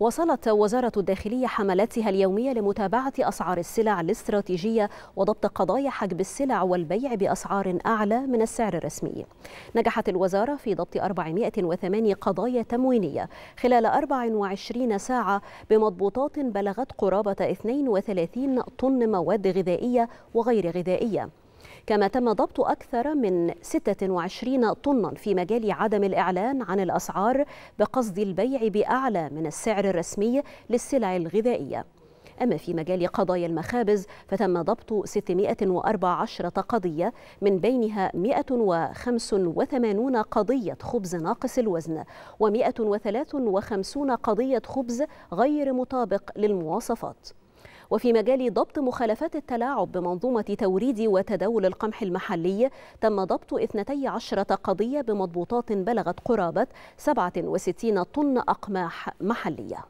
وصلت وزارة الداخلية حملاتها اليومية لمتابعة أسعار السلع الاستراتيجية وضبط قضايا حجب السلع والبيع بأسعار أعلى من السعر الرسمي نجحت الوزارة في ضبط 408 قضايا تموينية خلال 24 ساعة بمضبوطات بلغت قرابة 32 طن مواد غذائية وغير غذائية كما تم ضبط أكثر من 26 طنا في مجال عدم الإعلان عن الأسعار بقصد البيع بأعلى من السعر الرسمي للسلع الغذائية أما في مجال قضايا المخابز فتم ضبط 614 قضية من بينها 185 قضية خبز ناقص الوزن و153 قضية خبز غير مطابق للمواصفات وفي مجال ضبط مخالفات التلاعب بمنظومة توريد وتداول القمح المحلي تم ضبط 12 قضية بمضبوطات بلغت قرابة 67 طن أقماح محلية